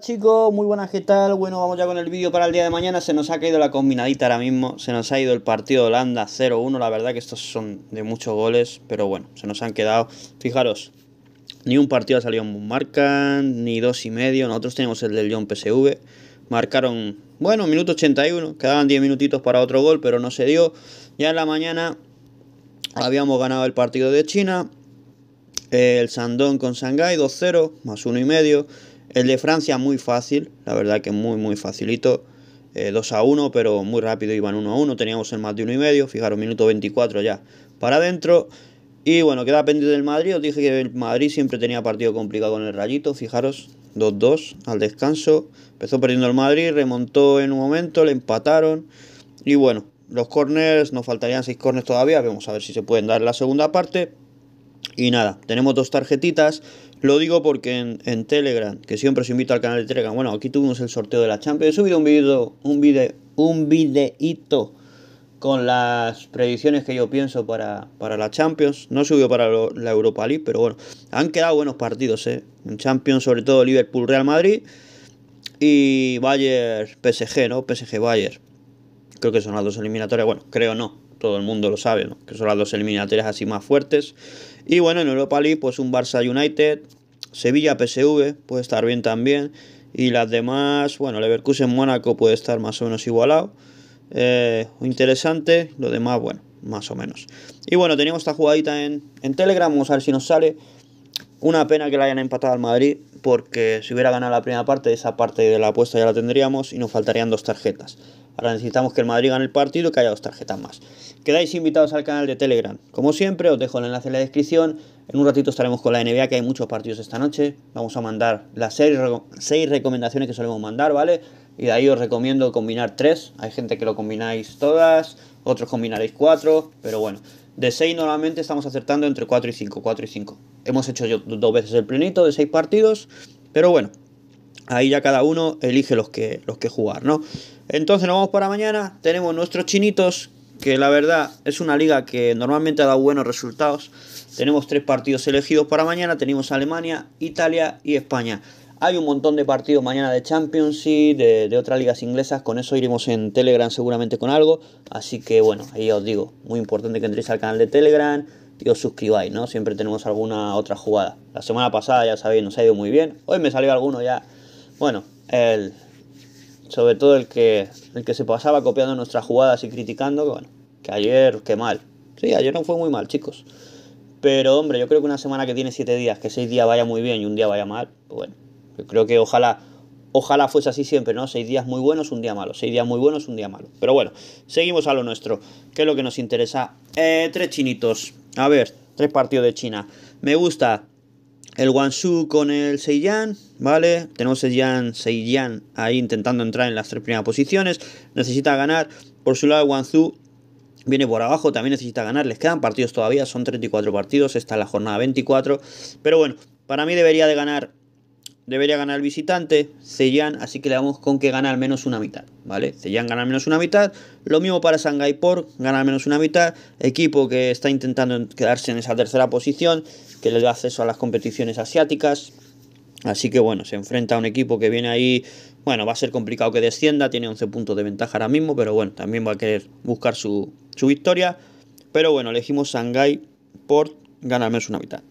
chicos, muy buenas, ¿qué tal? Bueno, vamos ya con el vídeo para el día de mañana. Se nos ha caído la combinadita ahora mismo. Se nos ha ido el partido de Holanda 0-1. La verdad que estos son de muchos goles, pero bueno, se nos han quedado. Fijaros, ni un partido ha salido en ni dos y medio. Nosotros tenemos el del Lyon PSV. Marcaron, bueno, minuto 81. Quedaban 10 minutitos para otro gol, pero no se dio. Ya en la mañana habíamos ganado el partido de China. El Sandón con Shanghai 2-0, más uno y medio. El de Francia muy fácil, la verdad que muy muy facilito. 2 eh, a 1, pero muy rápido iban 1 a 1. Teníamos el más de 1 y medio. Fijaros, minuto 24 ya para adentro. Y bueno, queda pendiente del Madrid. Os dije que el Madrid siempre tenía partido complicado con el Rayito. Fijaros, 2-2 al descanso. Empezó perdiendo el Madrid, remontó en un momento, le empataron. Y bueno, los corners, nos faltarían 6 corners todavía. Vamos a ver si se pueden dar en la segunda parte. Y nada, tenemos dos tarjetitas. Lo digo porque en, Telegram, que siempre os invito al canal de Telegram, bueno, aquí tuvimos el sorteo de la Champions. He subido un video, un video, un con las predicciones que yo pienso para, para la Champions. No subió para la Europa League, pero bueno, han quedado buenos partidos, ¿eh? En Champions, sobre todo Liverpool, Real Madrid y Bayern, PSG, ¿no? PSG, Bayern. Creo que son las dos eliminatorias, bueno, creo no, todo el mundo lo sabe, ¿no? que son las dos eliminatorias así más fuertes. Y bueno, en Europa League, pues un Barça United, Sevilla PSV puede estar bien también. Y las demás, bueno, Leverkusen Mónaco puede estar más o menos igualado. Eh, interesante. Lo demás, bueno, más o menos. Y bueno, teníamos esta jugadita en, en Telegram. Vamos a ver si nos sale. Una pena que la hayan empatado al Madrid, porque si hubiera ganado la primera parte, esa parte de la apuesta ya la tendríamos y nos faltarían dos tarjetas. Ahora necesitamos que el Madrid gane el partido y que haya dos tarjetas más. Quedáis invitados al canal de Telegram. Como siempre, os dejo el enlace en la descripción. En un ratito estaremos con la NBA, que hay muchos partidos esta noche. Vamos a mandar las seis, recomendaciones que solemos mandar, ¿vale? Y de ahí os recomiendo combinar tres. Hay gente que lo combináis todas, otros combinaréis cuatro, pero bueno. De seis normalmente estamos acertando entre cuatro y cinco. Cuatro y cinco. Hemos hecho yo dos veces el plenito de seis partidos, pero bueno, Ahí ya cada uno elige los que, los que jugar, ¿no? Entonces nos vamos para mañana. Tenemos nuestros chinitos, que la verdad es una liga que normalmente ha dado buenos resultados. Tenemos tres partidos elegidos para mañana. Tenemos Alemania, Italia y España. Hay un montón de partidos mañana de Champions y de, de, otras ligas inglesas. Con eso iremos en Telegram seguramente con algo. Así que bueno, ahí os digo, muy importante que entréis al canal de Telegram y os suscribáis, ¿no? Siempre tenemos alguna otra jugada. La semana pasada, ya sabéis, nos ha ido muy bien. Hoy me salió alguno ya bueno, el, sobre todo el que, el que se pasaba copiando nuestras jugadas y criticando, que bueno, que ayer, qué mal. Sí, ayer no fue muy mal, chicos. Pero hombre, yo creo que una semana que tiene siete días, que seis días vaya muy bien y un día vaya mal, pues bueno, yo creo que ojalá ojalá fuese así siempre, ¿no? Seis días muy buenos, un día malo. Seis días muy buenos, un día malo. Pero bueno, seguimos a lo nuestro, que es lo que nos interesa. Eh, tres chinitos. A ver, tres partidos de China. Me gusta el Guangzhou con el Seiyan, ¿vale? Tenemos Seiyan, Seiyan ahí intentando entrar en las tres primeras posiciones. Necesita ganar. Por su lado, el viene por abajo, también necesita ganar. Les quedan partidos todavía, son 34 partidos, está la jornada 24. Pero bueno, para mí debería de ganar debería ganar el visitante, Sellán, así que le damos con que gana al menos una mitad, ¿vale? Sellán gana al menos una mitad, lo mismo para Shanghai Port gana al menos una mitad, equipo que está intentando quedarse en esa tercera posición, que le da acceso a las competiciones asiáticas, así que bueno, se enfrenta a un equipo que viene ahí, bueno, va a ser complicado que descienda, tiene 11 puntos de ventaja ahora mismo, pero bueno, también va a querer buscar su, su victoria, pero bueno, elegimos Shanghai Port gana al menos una mitad.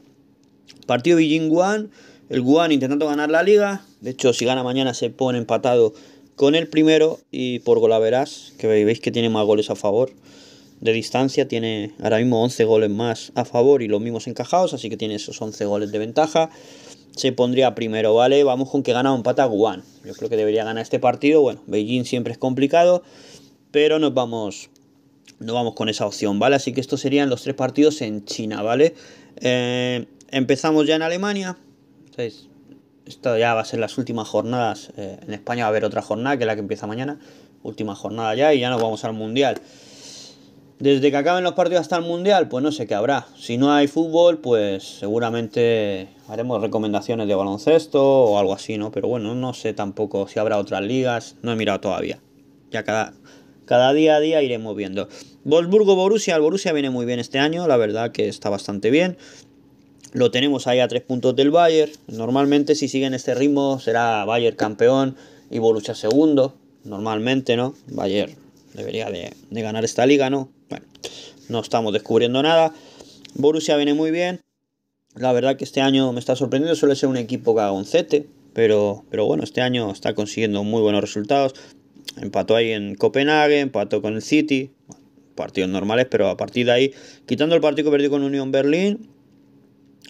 Partido Beijing Guan el Guan intentando ganar la liga. De hecho, si gana mañana se pone empatado con el primero y por verás que veis que tiene más goles a favor de distancia, tiene ahora mismo 11 goles más a favor y los mismos encajados, así que tiene esos 11 goles de ventaja. Se pondría primero, ¿vale? Vamos con que gana un pata Guan. Yo creo que debería ganar este partido. Bueno, Beijing siempre es complicado, pero nos vamos, vamos con esa opción, ¿vale? Así que estos serían los tres partidos en China, ¿vale? Eh, empezamos ya en Alemania, esto ya va a ser las últimas jornadas. Eh, en España va a haber otra jornada que es la que empieza mañana. Última jornada ya y ya nos vamos al Mundial. Desde que acaben los partidos hasta el Mundial, pues no sé qué habrá. Si no hay fútbol, pues seguramente haremos recomendaciones de baloncesto o algo así, ¿no? Pero bueno, no sé tampoco si habrá otras ligas. No he mirado todavía. Ya cada, cada día a día iremos viendo. Wolfsburgo-Borussia. El Borussia viene muy bien este año. La verdad que está bastante bien. Lo tenemos ahí a tres puntos del Bayern. Normalmente si siguen este ritmo será Bayern campeón y Borussia segundo. Normalmente, ¿no? Bayern debería de, ganar esta liga, ¿no? Bueno, no estamos descubriendo nada. Borussia viene muy bien. La verdad que este año me está sorprendiendo. Suele ser un equipo cagagoncete. Pero, pero bueno, este año está consiguiendo muy buenos resultados. Empató ahí en Copenhague, empató con el City. partidos normales, pero a partir de ahí, quitando el partido que perdió con Unión Berlín,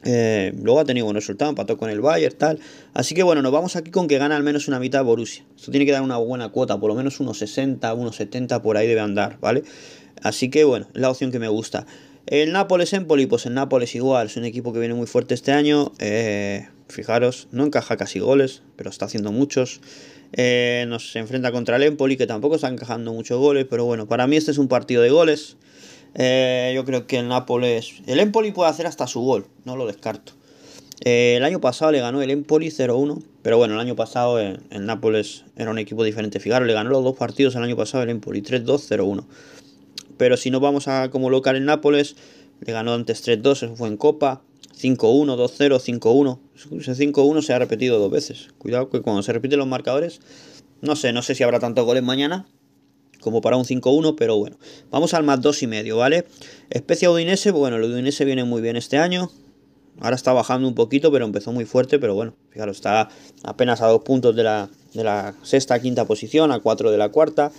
eh, luego ha tenido buen resultado, empató con el Bayern, tal. Así que bueno, nos vamos aquí con que gana al menos una mitad Borussia. Esto tiene que dar una buena cuota, por lo menos unos 60, unos 70, por ahí debe andar, ¿vale? Así que bueno, es la opción que me gusta. El Nápoles Empoli, pues el Nápoles igual, es un equipo que viene muy fuerte este año. Eh, fijaros, no encaja casi goles, pero está haciendo muchos. Eh, nos enfrenta contra el Empoli, que tampoco está encajando muchos goles, pero bueno, para mí este es un partido de goles. Eh, yo creo que el Nápoles. El Empoli puede hacer hasta su gol, no lo descarto. Eh, el año pasado le ganó el Empoli 0-1, pero bueno, el año pasado el, Nápoles era un equipo diferente. Fijaros, le ganó los dos partidos el año pasado el Empoli, 3-2, 0-1. Pero si nos vamos a como local el Nápoles, le ganó antes 3-2, eso fue en Copa, 5-1, 2-0, 5-1. Ese 5-1 se ha repetido dos veces. Cuidado que cuando se repiten los marcadores, no sé, no sé si habrá tantos goles mañana, como para un 5-1, pero bueno. Vamos al más y medio, ¿vale? Especia Udinese, bueno, el Udinese viene muy bien este año. Ahora está bajando un poquito, pero empezó muy fuerte, pero bueno, fijaros, está apenas a dos puntos de la, sexta, quinta posición, a cuatro de la cuarta.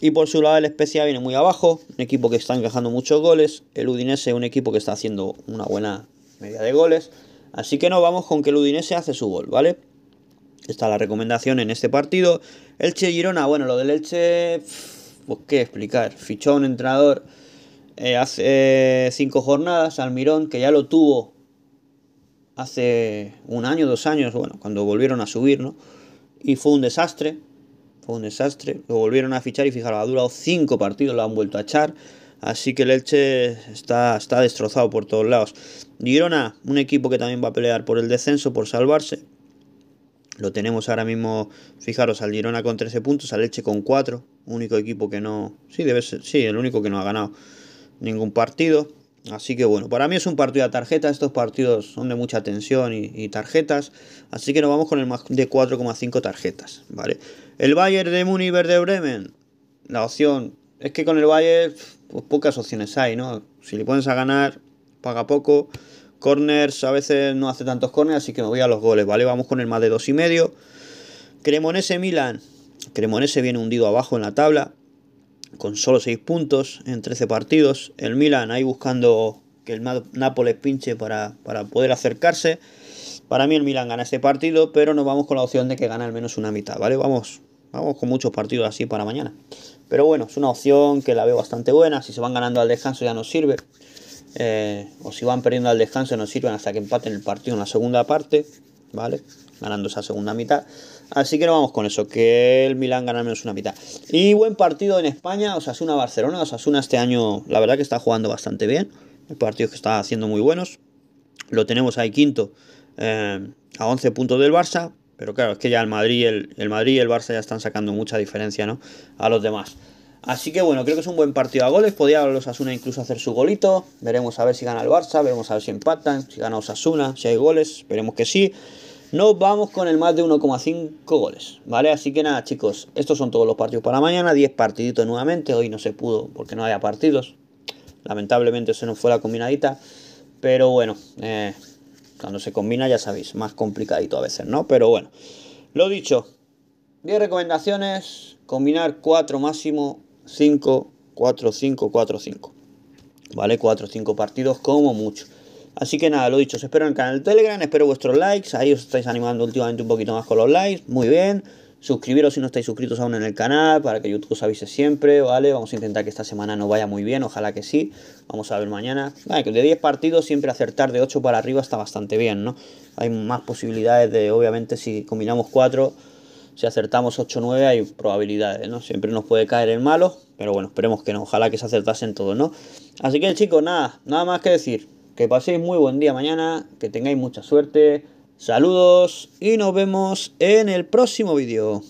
Y por su lado el Especia viene muy abajo, un equipo que está encajando muchos goles, el Udinese un equipo que está haciendo una buena media de goles. Así que no vamos con que el Udinese hace su gol, ¿vale? Está la recomendación en este partido. Elche Girona, bueno, lo del Elche, pues qué explicar. Fichó un entrenador eh, hace eh, cinco jornadas, Almirón, que ya lo tuvo hace un año, dos años, bueno, cuando volvieron a subir, ¿no? Y fue un desastre, fue un desastre. Lo volvieron a fichar y fijaros, ha durado cinco partidos, lo han vuelto a echar. Así que el Elche está, está destrozado por todos lados. Girona, un equipo que también va a pelear por el descenso, por salvarse. Lo tenemos ahora mismo, fijaros, al Girona con 13 puntos, al Leche con 4, único equipo que no, sí, debe sí, el único que no ha ganado ningún partido. Así que bueno, para mí es un partido a tarjeta, estos partidos son de mucha tensión y, tarjetas, así que nos vamos con el más de 4,5 tarjetas, ¿vale? El Bayern de Muni Verde Bremen, la opción, es que con el Bayern pues, pocas opciones hay, ¿no? Si le pones a ganar, paga poco, corners a veces no hace tantos corners, así que me voy a los goles, ¿vale? Vamos con el más de dos y medio. Cremonese Milan. Cremonese viene hundido abajo en la tabla, con solo 6 puntos en 13 partidos. El Milan ahí buscando que el Nápoles pinche para, para poder acercarse. Para mí el Milan gana este partido, pero nos vamos con la opción de que gane al menos una mitad, ¿vale? Vamos, vamos con muchos partidos así para mañana. Pero bueno, es una opción que la veo bastante buena. Si se van ganando al descanso ya nos sirve. Eh, o si van perdiendo al descanso no sirven hasta que empaten el partido en la segunda parte, ¿vale? Ganando esa segunda mitad. Así que no vamos con eso, que el Milan gana menos una mitad. Y buen partido en España, Osasuna-Barcelona. Osasuna este año, la verdad que está jugando bastante bien. el partido que está haciendo muy buenos. Lo tenemos ahí quinto, eh, a 11 puntos del Barça. Pero claro, es que ya el Madrid, el, Madrid y el Barça ya están sacando mucha diferencia ¿no? a los demás. Así que bueno, creo que es un buen partido a goles. Podía los Asuna incluso hacer su golito. Veremos a ver si gana el Barça, veremos a ver si empatan, si gana Osasuna, si hay goles. Esperemos que sí. Nos vamos con el más de 1,5 goles, ¿vale? Así que nada, chicos, estos son todos los partidos para mañana. 10 partiditos nuevamente. Hoy no se pudo porque no había partidos. Lamentablemente se nos fue la combinadita. Pero bueno, eh, cuando se combina ya sabéis, más complicadito a veces, ¿no? Pero bueno, lo dicho. 10 recomendaciones, combinar 4 máximo 5, 4, 5, 4, 5. ¿Vale? 4 5 partidos como mucho. Así que nada, lo dicho, os espero en el canal de Telegram, espero vuestros likes, ahí os estáis animando últimamente un poquito más con los likes, muy bien. Suscribiros si no estáis suscritos aún en el canal para que YouTube os avise siempre, ¿vale? Vamos a intentar que esta semana nos vaya muy bien, ojalá que sí. Vamos a ver mañana. Vale, que de 10 partidos siempre acertar de 8 para arriba está bastante bien, ¿no? Hay más posibilidades de, obviamente, si combinamos 4 si acertamos 8-9 hay probabilidades, ¿no? Siempre nos puede caer el malo, pero bueno, esperemos que no, ojalá que se acertasen todos, ¿no? Así que chicos, nada, nada más que decir. Que paséis muy buen día mañana, que tengáis mucha suerte, saludos y nos vemos en el próximo vídeo.